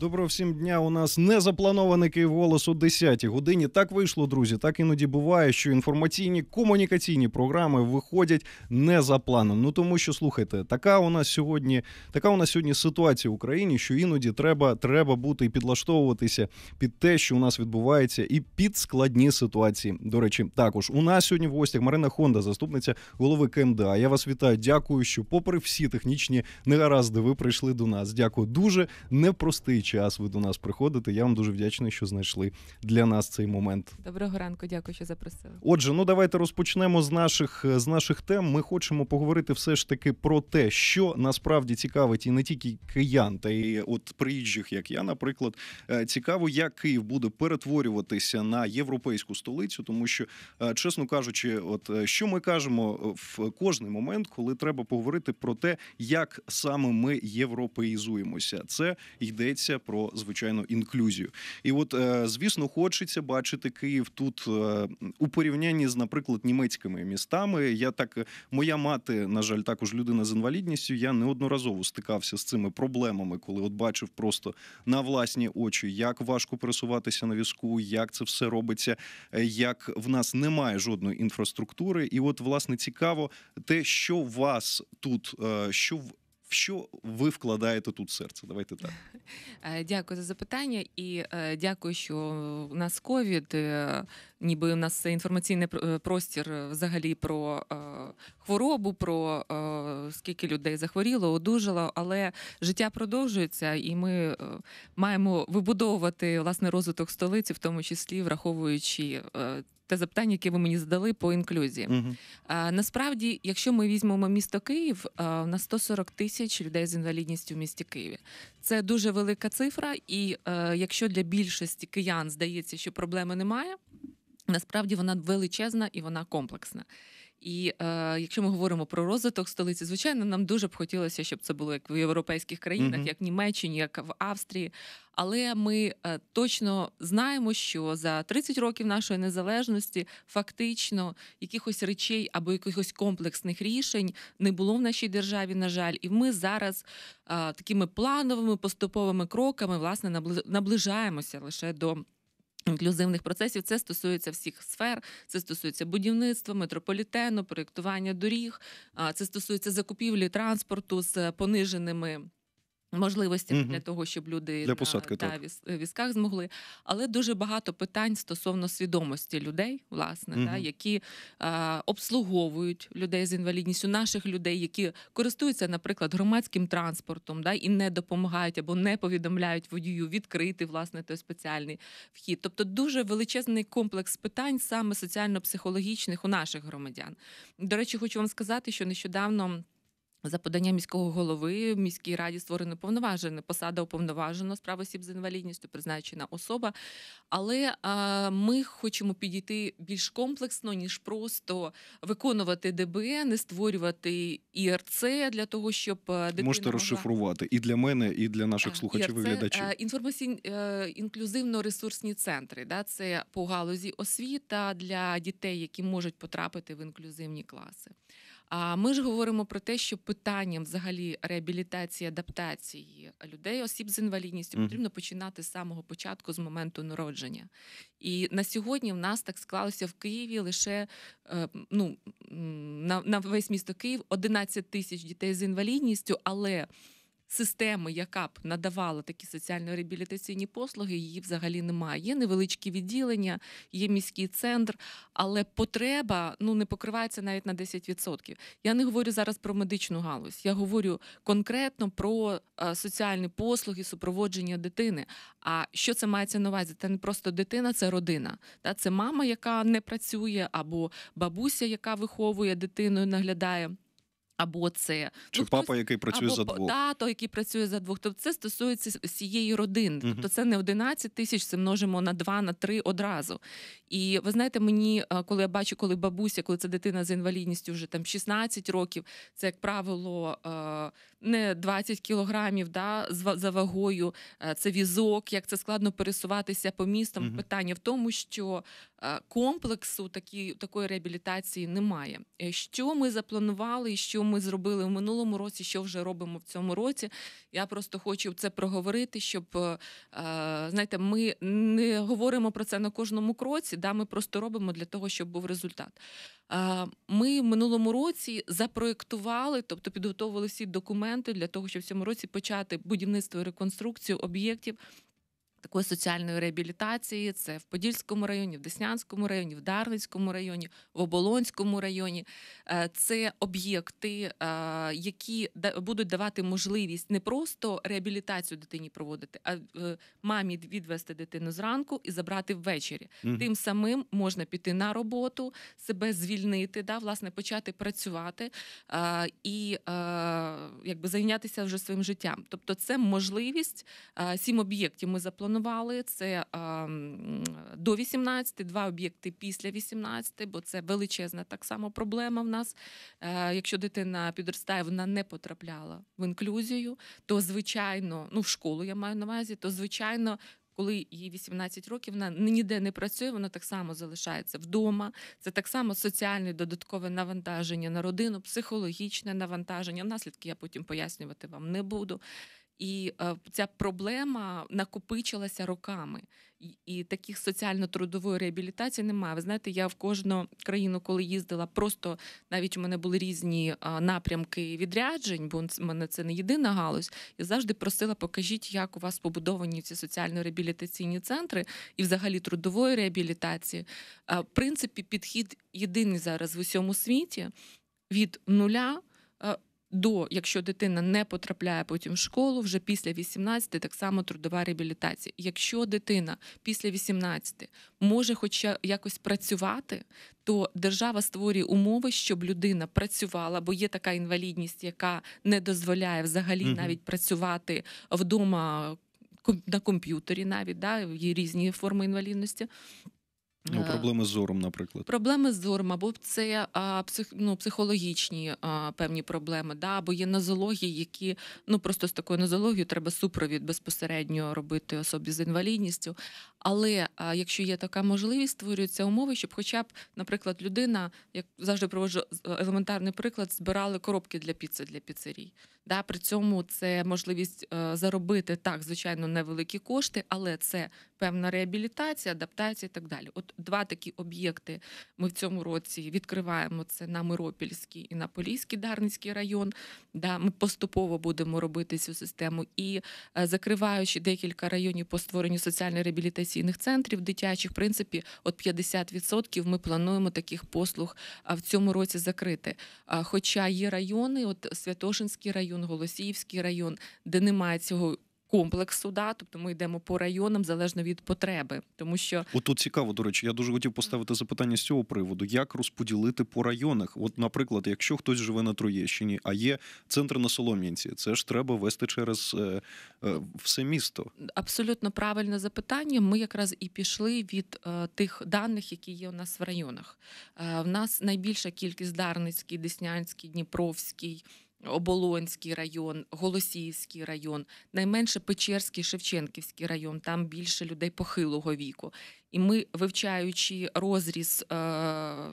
Доброго всім дня. У нас незапланований Київ голос о 10-й годині. Так вийшло, друзі. Так іноді буває, що інформаційні комунікаційні програми виходять не за планом. Ну тому що слухайте, така у нас сьогодні, така у нас сьогодні ситуація в Україні, що іноді треба треба бути і підлаштовуватися під те, що у нас відбувається, і під складні ситуації. До речі, також у нас сьогодні в гостях Марина Хонда, заступниця голови КМДА. Я вас вітаю. Дякую, що, попри всі технічні негаразди, ви прийшли до нас. Дякую. Дуже непростий час ви до нас приходите. Я вам дуже вдячний, що знайшли для нас цей момент. Доброго ранку, дякую, що запросили. Отже, ну давайте розпочнемо з наших з наших тем. Ми хочемо поговорити все ж таки про те, що насправді цікавить і не тільки киян, та й от приїжджих, як я, наприклад, е, цікаво, як Київ буде перетворюватися на європейську столицю, тому що, е, чесно кажучи, от е, що ми кажемо в кожний момент, коли треба поговорити про те, як саме ми європеїзуємося, це йдеться йдеться про звичайну інклюзію. І от е, звісно, хочеться бачити Київ тут е, у порівнянні з, наприклад, німецькими містами. Я так моя мати, на жаль, також людина з інвалідністю. Я неодноразово стикався з цими проблемами, коли от бачив просто на власні очі, як важко пересуватися на візку, як це все робиться, е, як в нас немає жодної інфраструктури. І, от, власне, цікаво, те, що вас тут що в що ви вкладаєте тут серце? Давайте так. Е, дякую за запитання і е, дякую, що у нас ковід. Е, ніби у нас це інформаційний е, простір е, взагалі про е, хворобу, про скільки людей захворіло, одужало, але життя продовжується, і ми маємо вибудовувати власне розвиток столиці, в тому числі враховуючи. Те запитання, яке ви мені задали по інклюзії. Угу. А, насправді, якщо ми візьмемо місто Київ а, на 140 тисяч людей з інвалідністю в місті Києві, це дуже велика цифра. І а, якщо для більшості киян здається, що проблеми немає, Насправді вона величезна і вона комплексна. І е, якщо ми говоримо про розвиток столиці, звичайно, нам дуже б хотілося, щоб це було як в європейських країнах, mm як в Німеччині, як в Австрії. Але ми е, точно знаємо, що за 30 років нашої незалежності фактично якихось речей або якихось комплексних рішень не було в нашій державі. На жаль, і ми зараз е, такими плановими поступовими кроками власне наближаємося лише до. Інклюзивних процесів це стосується всіх сфер, це стосується будівництва, метрополітену, проєктування доріг, це стосується закупівлі транспорту з е, пониженими Можливості mm для того, щоб люди для посадки, на, візках змогли, але дуже багато питань стосовно свідомості людей, власне, mm та, які а, обслуговують людей з інвалідністю, наших людей, які користуються, наприклад, громадським транспортом, да, і не допомагають або не повідомляють водію відкрити власне той спеціальний вхід. Тобто дуже величезний комплекс питань, саме соціально-психологічних у наших громадян. До речі, хочу вам сказати, що нещодавно. За поданням міського голови в міській раді створено повноважене посада уповноваженого справ осіб з інвалідністю, призначена особа. Але а, ми хочемо підійти більш комплексно ніж просто виконувати ДБ, не створювати ІРЦ для того, щоб дитина можете могла... розшифрувати і для мене, і для наших слухачів і глядачів. Е, Інформаційні е, інклюзивно-ресурсні центри. Да, це по галузі освіта для дітей, які можуть потрапити в інклюзивні класи. А ми ж говоримо про те, що питанням взагалі реабілітації адаптації людей, осіб з інвалідністю, потрібно починати з самого початку, з моменту народження. І на сьогодні в нас так склалося в Києві лише е, ну на на весь місто Київ 11 тисяч дітей з інвалідністю, але системи, яка б надавала такі соціально-реабілітаційні послуги, її взагалі немає. Є невеличкі відділення, є міський центр, але потреба ну не покривається навіть на 10%. Я не говорю зараз про медичну галузь. Я говорю конкретно про е, соціальні послуги, супроводження дитини. А що це мається на увазі? Це не просто дитина, це родина. Та Це мама, яка не працює, або бабуся, яка виховує дитину, і наглядає або це ну, чи ну, папа, який працює або, за двох. тато, який працює за двох. Тобто це стосується всієї родини. Uh-huh. Тобто це не 11 тисяч, це множимо на 2, на 3 одразу. І ви знаєте, мені е, коли я бачу, коли бабуся, коли це дитина з інвалідністю вже там 16 років, це як правило е, не 20 кілограмів да, за вагою, е, це візок, як це складно пересуватися по містам. Угу. Питання в тому, що е, комплексу такі, такої реабілітації немає. Е, що ми запланували, і що ми зробили в минулому році, що вже робимо в цьому році. Я просто хочу це проговорити, щоб знаєте, ми не говоримо про це на кожному кроці. да, Ми просто робимо для того, щоб був результат. Ми в минулому році запроектували, тобто підготовили всі документи документи для того, щоб в цьому році почати будівництво і реконструкцію об'єктів такої соціальної реабілітації. Це в Подільському районі, в Деснянському районі, в Дарницькому районі, в Оболонському районі. Е, це об'єкти, е, які будуть давати можливість не просто реабілітацію дитині проводити, а е, мамі відвести дитину зранку і забрати ввечері. Mm. Тим самим можна піти на роботу, себе звільнити, да, власне, почати працювати і якби зайнятися вже своїм життям. Тобто, це можливість сім об'єктів. Ми запланували запланували це ем, до 18, два об'єкти після 18, бо це величезна так само проблема в нас. Е, якщо дитина підростає, вона не потрапляла в інклюзію, то звичайно, ну в школу я маю на увазі, то звичайно. Коли їй 18 років, вона ніде не працює, вона так само залишається вдома. Це так само соціальне додаткове навантаження на родину, психологічне навантаження. Наслідки я потім пояснювати вам не буду. І е, ця проблема накопичилася роками. І таких соціально-трудової реабілітації немає. Ви знаєте, я в кожну країну, коли їздила, просто навіть у мене були різні е, напрямки відряджень, бо в мене це не єдина галузь. Я завжди просила, покажіть, як у вас побудовані ці соціально-реабілітаційні центри і взагалі трудової реабілітації. Е, в принципі, підхід єдиний зараз в усьому світі від нуля до, якщо дитина не потрапляє потім в школу, вже після 18 так само трудова реабілітація. Якщо дитина після 18 може хоч якось працювати, то держава створює умови, щоб людина працювала, бо є така інвалідність, яка не дозволяє взагалі mm навіть працювати вдома на комп'ютері, навіть да, є різні форми інвалідності. Ну, е, проблеми з зором, наприклад, проблеми з зором, або це а, псих, ну, психологічні а, певні проблеми, да, або є нозології, які ну просто з такою нозологією треба супровід безпосередньо робити особі з інвалідністю. Але якщо є така можливість, створюються умови, щоб, хоча б, наприклад, людина, як завжди проводжу е, елементарний приклад, збирали коробки для піци для піцерій. Да, При цьому це можливість е, заробити так, звичайно, невеликі кошти, але це певна реабілітація, адаптація і так далі. От два такі об'єкти ми в цьому році відкриваємо це на Миропільський і на Поліський Дарницький район. Да, Ми поступово будемо робити цю систему і е, закриваючи декілька районів по створенню соціальної реабілітації реабілітаційних центрів дитячих, в принципі, от 50% ми плануємо таких послуг в цьому році закрити. Хоча є райони, от Святошинський район, Голосіївський район, де немає цього комплексу, да, тобто ми йдемо по районам залежно від потреби, тому що От тут цікаво. До речі, я дуже хотів поставити запитання з цього приводу: як розподілити по районах? От, наприклад, якщо хтось живе на Троєщині, а є центр на Солом'янці, це ж треба вести через е, е, все місто. Абсолютно правильне запитання. Ми якраз і пішли від е, тих даних, які є у нас в районах. Е, в нас найбільша кількість Дарницький, Деснянський, Дніпровський. Оболонський район, Голосіївський район, найменше Печерський, Шевченківський район, там більше людей похилого віку. І ми, вивчаючи розріз е,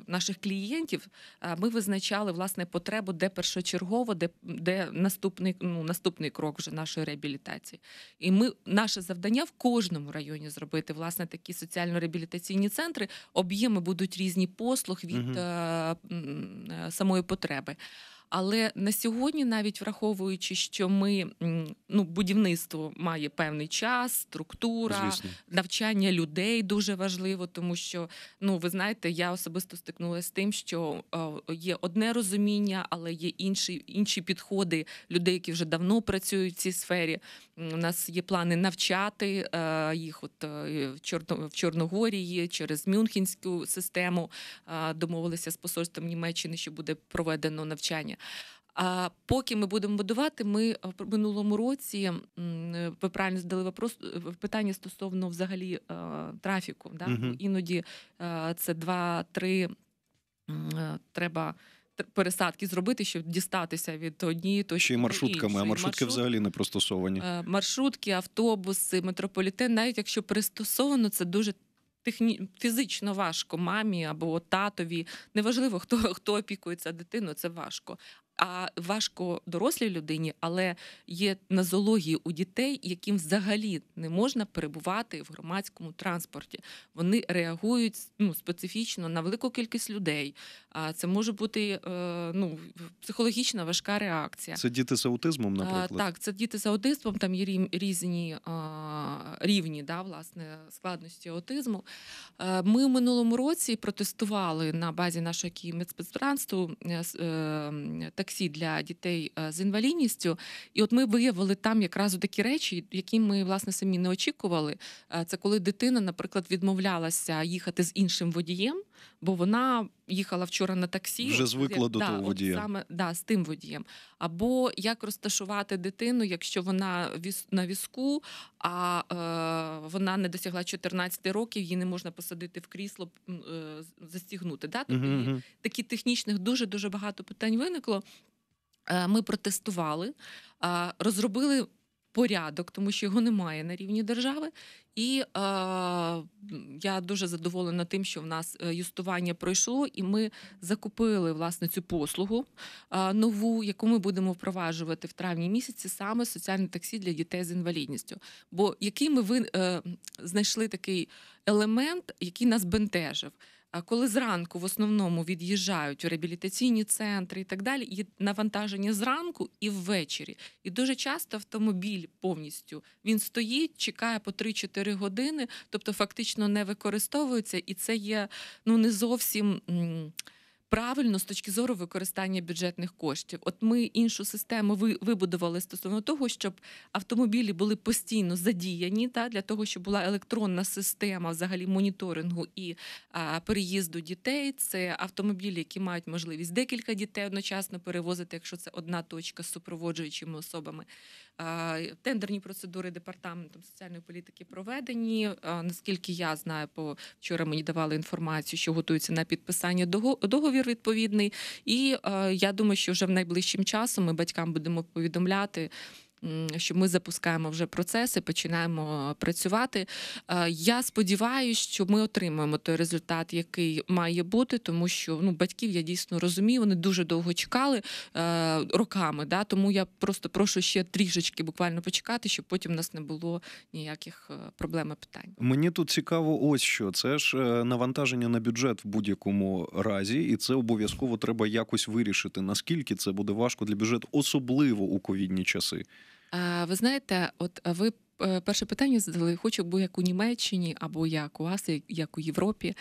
наших клієнтів, е, ми визначали власне потребу, де першочергово, де де наступний ну, наступний крок вже нашої реабілітації. І ми наше завдання в кожному районі зробити власне такі соціально-реабілітаційні центри. Об'єми будуть різні послуг від угу. самої потреби. Але на сьогодні, навіть враховуючи, що ми ну, будівництво має певний час, структура, Звісно. навчання людей дуже важливо, тому що ну ви знаєте, я особисто стикнулася з тим, що е, є одне розуміння, але є інші інші підходи людей, які вже давно працюють в цій сфері. У нас є плани навчати е, їх, от е, в Чорногорії через Мюнхенську систему домовилися з посольством Німеччини, що буде проведено навчання. А поки ми будемо будувати, ми е, в минулому році е, ви правильно задали вопрос е, питання стосовно взагалі трафіку. Да? Uh-huh. Іноді це два-три треба. Пересадки зробити, щоб дістатися від однієї точки. Ще й маршрутками, а маршрутки Маршрут... взагалі не пристосовані. Маршрутки, автобуси, метрополітен, навіть якщо пристосовано, це дуже техні... фізично важко мамі або татові. Неважливо, хто хто опікується дитиною, це важко. А важко дорослій людині, але є нозології у дітей, яким взагалі не можна перебувати в громадському транспорті. Вони реагують ну, специфічно на велику кількість людей. А це може бути е, ну, психологічна важка реакція. Це діти з аутизмом, наприклад? А, так, це діти з аутизмом, там є різні а, рівні да, власне, складності аутизму. А, е, ми в минулому році протестували на базі нашого Київмецпецтранству е, таксі для дітей е, з інвалідністю. І от ми виявили там якраз такі речі, які ми власне самі не очікували. Е, це коли дитина, наприклад, відмовлялася їхати з іншим водієм, бо вона їхала вчора на таксі, вже звикла до да, того водія. саме да, з тим водієм. Або як розташувати дитину, якщо вона на візку, а е, вона не досягла 14 років, її не можна посадити в крісло, е, застігнути. Да? Тобто, угу. Такі технічних дуже дуже багато питань виникло. Е, ми протестували, розробили порядок, тому що його немає на рівні держави. І е, я дуже задоволена тим, що в нас е, юстування пройшло, і ми закупили власне цю послугу е, нову, яку ми будемо впроваджувати в травні місяці, саме соціальне таксі для дітей з інвалідністю. Бо який ми ви е, знайшли такий елемент, який нас бентежив коли зранку в основному від'їжджають у реабілітаційні центри і так далі, є навантаження зранку і ввечері. І дуже часто автомобіль повністю він стоїть, чекає по 3-4 години, тобто фактично не використовується, і це є ну не зовсім правильно з точки зору використання бюджетних коштів. От ми іншу систему вибудували стосовно того, щоб автомобілі були постійно задіяні, та для того, щоб була електронна система взагалі моніторингу і а, переїзду дітей. Це автомобілі, які мають можливість декілька дітей одночасно перевозити, якщо це одна точка з супроводжуючими особами. Е, тендерні процедури департаментом соціальної політики проведені. Е, наскільки я знаю, по вчора мені давали інформацію, що готується на підписання договір відповідний. І е, я думаю, що вже в найближчим часом ми батькам будемо повідомляти що ми запускаємо вже процеси, починаємо працювати. Е, я сподіваюся, що ми отримаємо той результат, який має бути, тому що ну батьків я дійсно розумію, вони дуже довго чекали е, роками. Да? Тому я просто прошу ще трішечки буквально почекати, щоб потім в нас не було ніяких е, проблем і питань. Мені тут цікаво, ось що це ж навантаження на бюджет в будь-якому разі, і це обов'язково треба якось вирішити. Наскільки це буде важко для бюджету, особливо у ковідні часи. Ви знаєте, от ви е, перше питання задали, хочу бо як у Німеччині або як у Асії, як у Європі.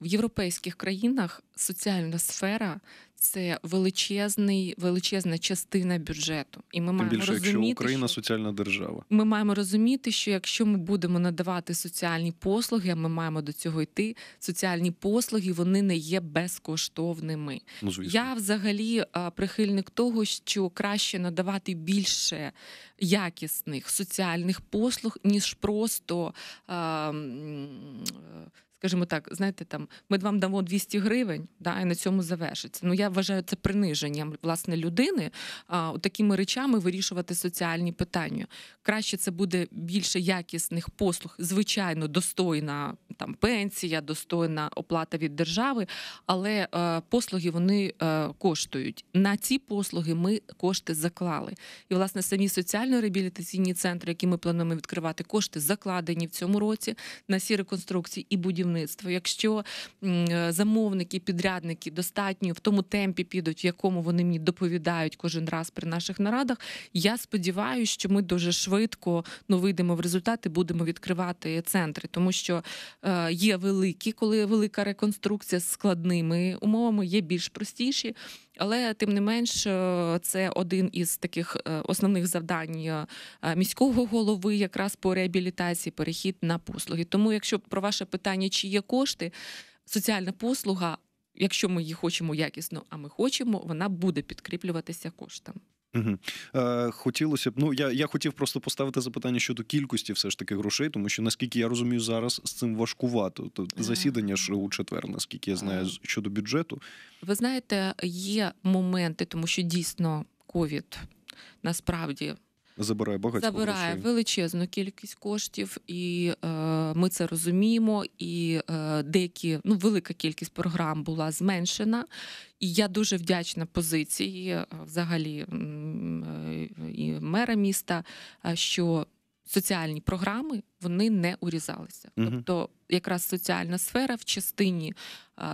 В європейських країнах соціальна сфера це величезний, величезна частина бюджету. І ми Тим маємо більше, розуміти, якщо Україна що... соціальна держава. Ми маємо розуміти, що якщо ми будемо надавати соціальні послуги, а ми маємо до цього йти. Соціальні послуги вони не є безкоштовними. Ну, Я взагалі прихильник того, що краще надавати більше якісних соціальних послуг, ніж просто. Е- скажімо так, знаєте, там ми вам дамо 200 гривень, да, і на цьому завершиться. Ну я вважаю це приниженням власне людини. А такими речами вирішувати соціальні питання. Краще це буде більше якісних послуг, звичайно, достойна там пенсія, достойна оплата від держави, але е, послуги вони е, коштують. На ці послуги ми кошти заклали. І власне самі соціально-реабілітаційні центри, які ми плануємо відкривати, кошти закладені в цьому році на сі реконструкції і будівництво виробництво, якщо е, замовники, підрядники достатньо в тому темпі підуть, в якому вони мені доповідають кожен раз при наших нарадах, я сподіваюся, що ми дуже швидко ну, вийдемо в результати, будемо відкривати центри, тому що е, є великі, коли велика реконструкція з складними умовами, є більш простіші. Але тим не менш, е, це один із таких е, основних завдань е, міського голови, якраз по реабілітації, перехід на послуги. Тому, якщо про ваше питання, чи є кошти, соціальна послуга, якщо ми її хочемо якісно, а ми хочемо, вона буде підкріплюватися коштом. Угу. Е, Хотілося б, ну я я хотів просто поставити запитання щодо кількості все ж таки грошей, тому що наскільки я розумію, зараз з цим важкувато. То засідання ж у четвер, наскільки я знаю, щодо бюджету. Ви знаєте, є моменти, тому що дійсно ковід насправді Забирає багато забирає грошей. величезну кількість коштів, і е, ми це розуміємо. І е, деякі ну велика кількість програм була зменшена. І я дуже вдячна позиції е, взагалі е, і мера міста, е, що соціальні програми вони не урізалися. Угу. Тобто, якраз соціальна сфера в частині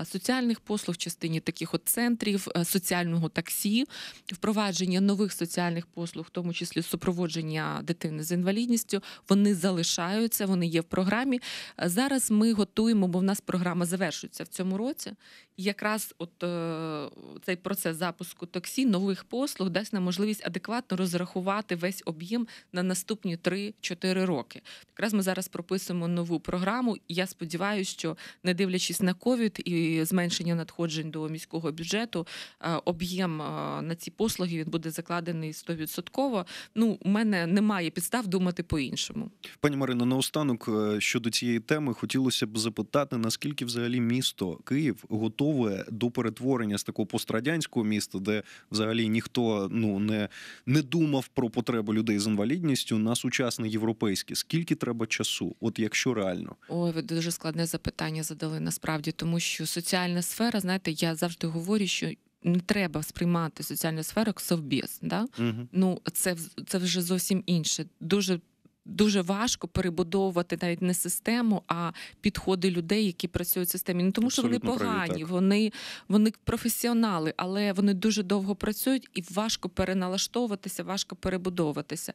соціальних послуг, в частині таких от центрів, е, соціального таксі, впровадження нових соціальних послуг, в тому числі супроводження дитини з інвалідністю, вони залишаються, вони є в програмі. Е, зараз ми готуємо, бо в нас програма завершується в цьому році. І якраз от е, цей процес запуску таксі, нових послуг дасть нам можливість адекватно розрахувати весь об'єм на наступні 3-4 роки. Якраз ми зараз прописуємо нову програму. і Я сподіваюся, що не дивлячись на ковід і зменшення надходжень до міського бюджету, е, об'єм е, на ці послуги він буде закладений стовідсотково. Ну, у мене немає підстав думати по-іншому. Пані Марина, наостанок е, щодо цієї теми хотілося б запитати, наскільки взагалі місто Київ готове до перетворення з такого пострадянського міста, де взагалі ніхто ну не, не думав про потребу людей з інвалідністю на сучасне європейське. Скільки треба часу? От якщо реально, Ой, ви дуже складне запитання задали насправді, тому що соціальна сфера, знаєте, я завжди говорю, що. Не треба сприймати соціальну сферу як совбіз, да? Угу. Ну це це вже зовсім інше. Дуже дуже важко перебудовувати навіть не систему, а підходи людей, які працюють в системі. Не ну, тому, що вони погані, праві, вони вони професіонали, але вони дуже довго працюють і важко переналаштовуватися, важко перебудовуватися.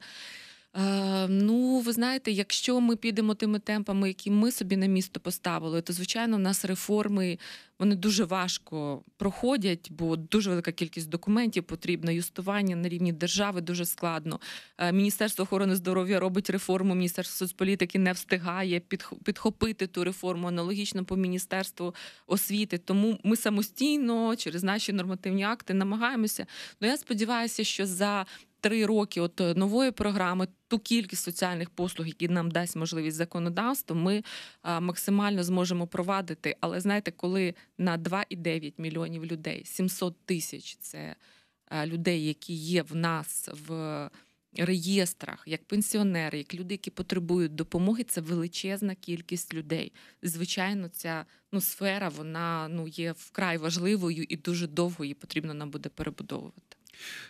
Е, ну, ви знаєте, якщо ми підемо тими темпами, які ми собі на місто поставили, то звичайно в нас реформи вони дуже важко проходять, бо дуже велика кількість документів потрібна. Юстування на рівні держави дуже складно. Е, Міністерство охорони здоров'я робить реформу. Міністерство соцполітики не встигає підхопити ту реформу аналогічно по міністерству освіти. Тому ми самостійно через наші нормативні акти намагаємося. Ну я сподіваюся, що за три роки от е, нової програми ту кількість соціальних послуг, які нам дасть можливість законодавство, ми максимально зможемо провадити. Але знаєте, коли на 2,9 мільйонів людей, 700 тисяч це е, людей, які є в нас в реєстрах, як пенсіонери, як люди, які потребують допомоги, це величезна кількість людей. Звичайно, ця ну, сфера вона ну є вкрай важливою і дуже довго її потрібно нам буде перебудовувати.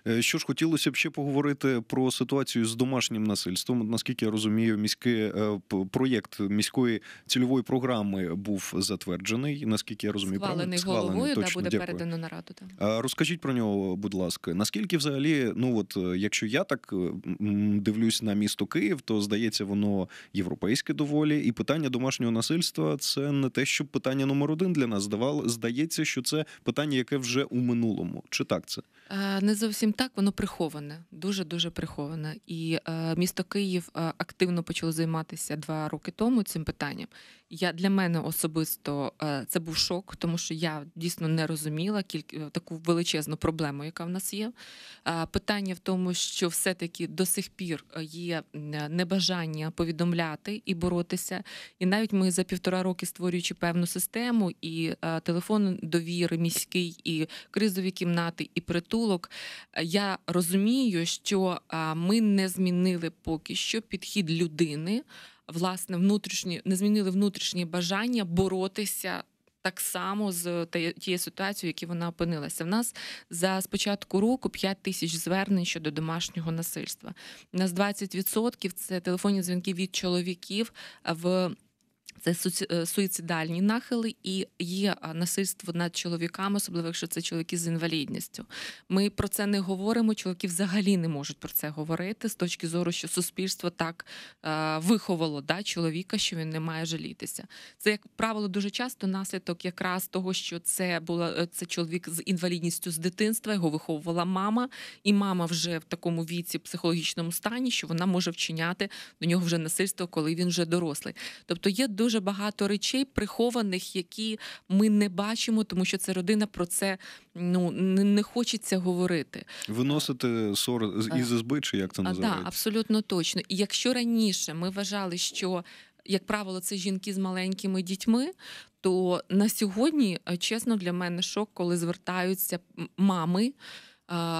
Е, що ж хотілося б ще поговорити про ситуацію з домашнім насильством? Наскільки я розумію, міський е, проєкт міської цільової програми був затверджений. Наскільки я розумію, схвалений схвалений головою точно, та буде дякую. передано на раду. Так. Розкажіть про нього, будь ласка, наскільки взагалі, ну от е, якщо я так дивлюсь на місто Київ, то здається, воно європейське доволі, і питання домашнього насильства це не те, що питання номер один для нас здавало. Здається, що це питання, яке вже у минулому, чи так це не не зовсім так, воно приховане, дуже дуже приховане. І е, місто Київ е, активно почало займатися два роки тому цим питанням. Я для мене особисто е, це був шок, тому що я дійсно не розуміла кілька е, таку величезну проблему, яка в нас є. Е, питання в тому, що все-таки до сих пір є небажання повідомляти і боротися. І навіть ми за півтора роки створюючи певну систему, і телефон довіри міський, і кризові кімнати, і притулок. Я розумію, що ми не змінили поки що підхід людини власне внутрішні не змінили внутрішні бажання боротися. Так само з тією ситуацією, в якій вона опинилася. В нас за спочатку року 5 тисяч звернень щодо домашнього насильства. У Нас 20% – це телефонні дзвінки від чоловіків в це е, суїцидальні нахили і є насильство над чоловіками, особливо якщо це чоловіки з інвалідністю. Ми про це не говоримо. Чоловіки взагалі не можуть про це говорити з точки зору, що суспільство так е, виховало да, чоловіка, що він не має жалітися. Це, як правило, дуже часто наслідок якраз того, що це була е, це чоловік з інвалідністю з дитинства. Його виховувала мама, і мама вже в такому віці психологічному стані, що вона може вчиняти до нього вже насильство, коли він вже дорослий. Тобто є дуже багато речей прихованих, які ми не бачимо, тому що це родина про це ну не хочеться говорити. Виносити сор е. із ізби, чи як це називається? Так, абсолютно точно. І якщо раніше ми вважали, що як правило, це жінки з маленькими дітьми. То на сьогодні е, чесно для мене шок, коли звертаються мами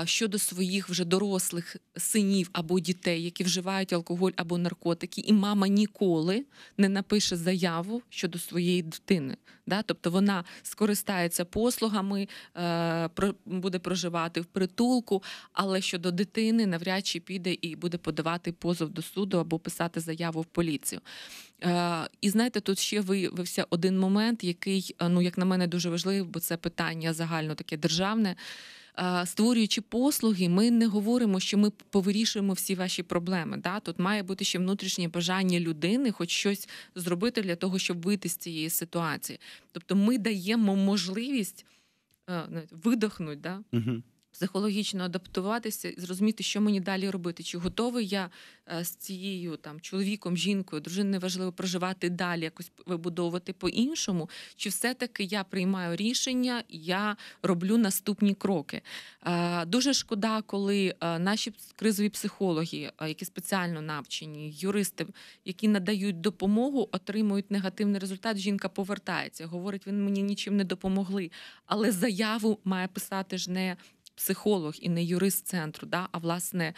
щодо своїх вже дорослих синів або дітей, які вживають алкоголь або наркотики, і мама ніколи не напише заяву щодо своєї дитини. Да? Тобто вона скористається послугами, е, буде проживати в притулку, але щодо дитини навряд чи піде і буде подавати позов до суду або писати заяву в поліцію. Е, і знаєте, тут ще виявився один момент, який, е, ну як на мене, дуже важливий, бо це питання загально таке державне. Е, створюючи послуги, ми не говоримо, що ми повирішуємо всі ваші проблеми. Да? Тут має бути ще внутрішнє бажання людини, хоч щось зробити для того, щоб вийти з цієї ситуації. Тобто, ми даємо можливість видохнути. Да? Угу психологічно адаптуватися, і зрозуміти, що мені далі робити, чи готовий я е, з цією там чоловіком, жінкою, дружиною, неважливо проживати далі, якось вибудовувати по-іншому, чи все-таки я приймаю рішення, я роблю наступні кроки. Е, дуже шкода, коли е, наші кризові психологи, які спеціально навчені, юристи, які надають допомогу, отримують негативний результат. Жінка повертається, говорить, він мені нічим не допомогли, але заяву має писати ж не психолог і не юрист центру, да, а власне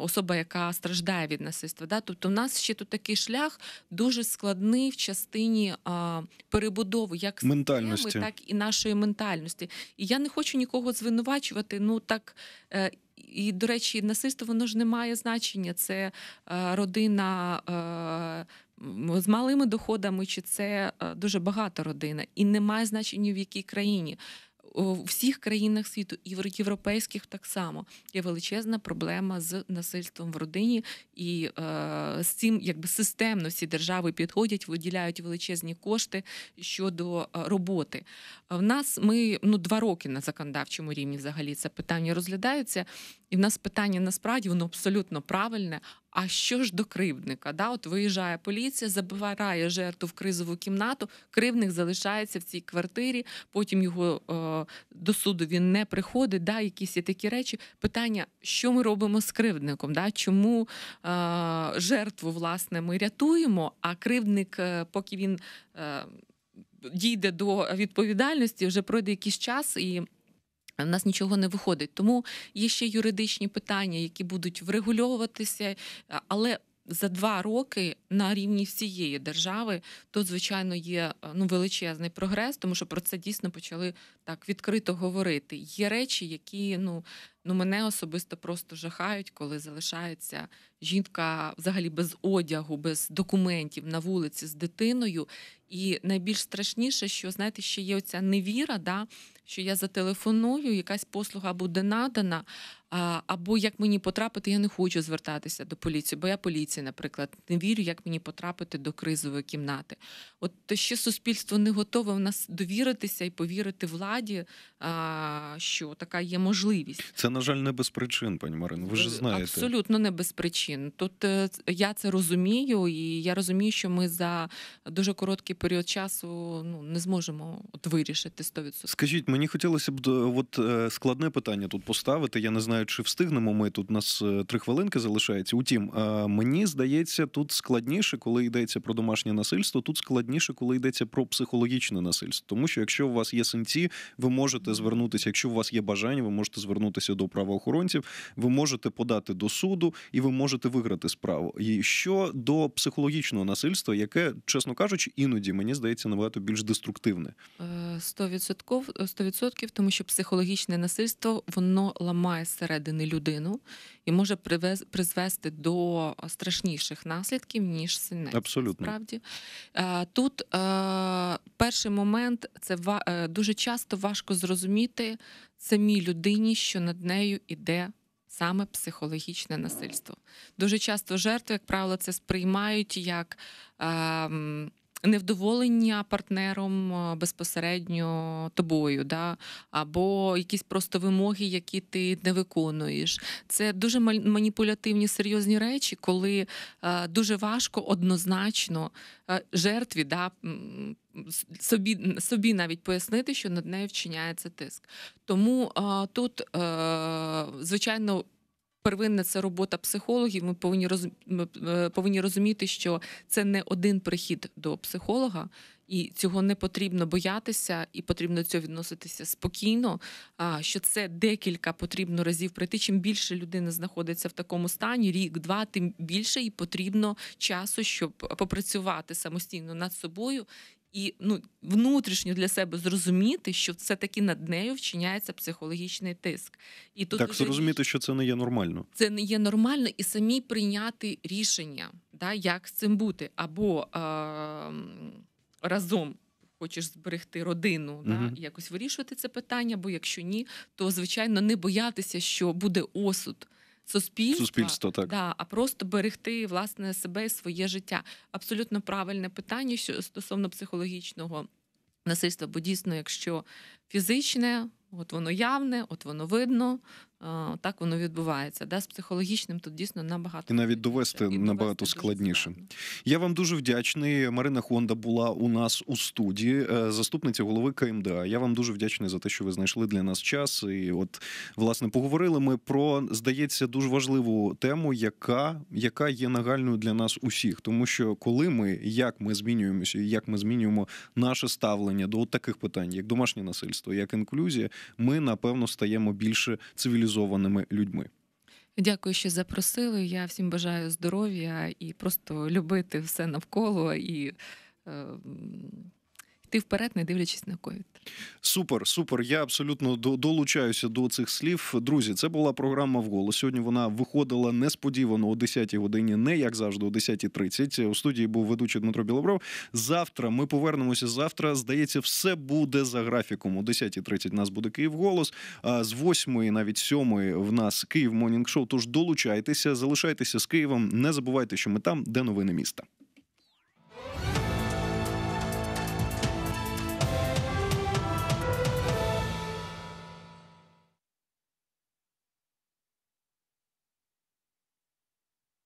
особа, яка страждає від насильства. Да? Тобто, у нас ще тут такий шлях дуже складний в частині а, перебудови як ментальності, системи, так і нашої ментальності. І я не хочу нікого звинувачувати. Ну так. Е, і, до речі, насильство воно ж не має значення. Це е, родина е, з малими доходами, чи це е, дуже багата родина, і не має значення в якій країні у всіх країнах світу, і в європейських так само є величезна проблема з насильством в родині, і е, з цим якби системно всі держави підходять, виділяють величезні кошти щодо е, роботи. В нас ми ну два роки на законодавчому рівні взагалі це питання розглядається. І в нас питання насправді воно абсолютно правильне. А що ж до кривдника? Да, От виїжджає поліція, забирає жертву в кризову кімнату, кривдник залишається в цій квартирі, потім його е, до суду він не приходить. Да, Якісь є такі речі. Питання, що ми робимо з кривдником? Да, Чому е, жертву власне ми рятуємо, а кривдник, е, поки він е, дійде до відповідальності, вже пройде якийсь час і. У нас нічого не виходить. Тому є ще юридичні питання, які будуть врегульовуватися, але за два роки на рівні всієї держави то, звичайно, є ну величезний прогрес, тому що про це дійсно почали так відкрито говорити. Є речі, які ну Ну, мене особисто просто жахають, коли залишається жінка взагалі без одягу, без документів на вулиці з дитиною. І найбільш страшніше, що знаєте, ще є оця невіра, да, що я зателефоную, якась послуга буде надана, або як мені потрапити, я не хочу звертатися до поліції, бо я поліції, наприклад, не вірю, як мені потрапити до кризової кімнати. От ще суспільство не готове в нас довіритися і повірити владі, що така є можливість. Це на жаль, не без причин, пані Марин. Ви ж знаєте абсолютно не без причин. Тут е, я це розумію, і я розумію, що ми за дуже короткий період часу ну не зможемо от вирішити 100%. Скажіть, мені хотілося б е, от е, складне питання тут поставити. Я не знаю, чи встигнемо. Ми тут у нас три хвилинки залишається. Утім, мені здається, тут складніше, коли йдеться про домашнє насильство. Тут складніше, коли йдеться про психологічне насильство. Тому що якщо у вас є синці, ви можете звернутися. Якщо у вас є бажання, ви можете звернутися до правоохоронців, ви можете подати до суду і ви можете виграти справу. І що до психологічного насильства, яке, чесно кажучи, іноді мені здається набагато більш деструктивне. Е, е, сто відсотків, тому що психологічне насильство воно ламає зсередини людину і може привез, призвести до страшніших наслідків ніж сильне. Абсолютно справді е, тут перший момент це дуже часто важко зрозуміти самій людині, що над нею іде саме психологічне насильство. Дуже часто жертви, як правило, це сприймають як. Е, невдоволення партнером е, безпосередньо тобою, да? або якісь просто вимоги, які ти не виконуєш. Це дуже маніпулятивні серйозні речі, коли е, дуже важко однозначно е, жертві да, собі собі навіть пояснити, що над нею вчиняється тиск. Тому тут, звичайно. Первинна це робота психологів. Ми повинні роз... ми е, повинні розуміти, що це не один прихід до психолога, і цього не потрібно боятися, і потрібно цього відноситися спокійно. А Що це декілька потрібно разів пройти. Чим більше людина знаходиться в такому стані, рік, два, тим більше і потрібно часу, щоб попрацювати самостійно над собою і ну, внутрішньо для себе зрозуміти, що все таки над нею вчиняється психологічний тиск. І тут так зрозуміти, що це не є нормально. Це не є нормально, і самі прийняти рішення, да, як з цим бути, або е- разом. Хочеш зберегти родину, да, якось вирішувати це питання, бо якщо ні, то звичайно не боятися, що буде осуд суспільства, суспільство, так. Да, а просто берегти власне себе і своє життя. Абсолютно правильне питання що стосовно психологічного насильства, бо дійсно, якщо фізичне, от воно явне, от воно видно, Е, так воно відбувається. Да, з психологічним тут дійсно набагато і навіть довести і набагато складніше. складніше. Я вам дуже вдячний. Марина Хонда була у нас у студії, е, заступниця голови КМДА. Я вам дуже вдячний за те, що ви знайшли для нас час. І от власне поговорили ми про здається дуже важливу тему, яка яка є нагальною для нас усіх, тому що коли ми як ми змінюємося, і як ми змінюємо наше ставлення до таких питань, як домашнє насильство, як інклюзія, ми напевно стаємо більше цивілізованими цивілізованими людьми. Дякую, що запросили. Я всім бажаю здоров'я і просто любити все навколо і. Е, йти вперед, не дивлячись на ковід. Супер, супер. Я абсолютно долучаюся до цих слів. Друзі, це була програма в голос Сьогодні вона виходила несподівано о 10-й годині, не як завжди, о 10.30. У студії був ведучий Дмитро Білобров. Завтра ми повернемося. Завтра здається, все буде за графіком. О 10.30 у нас буде Київ голос. А з 8 навіть 7 в нас Київ Монінг Шоу. Тож долучайтеся, залишайтеся з Києвом. Не забувайте, що ми там, де новини міста.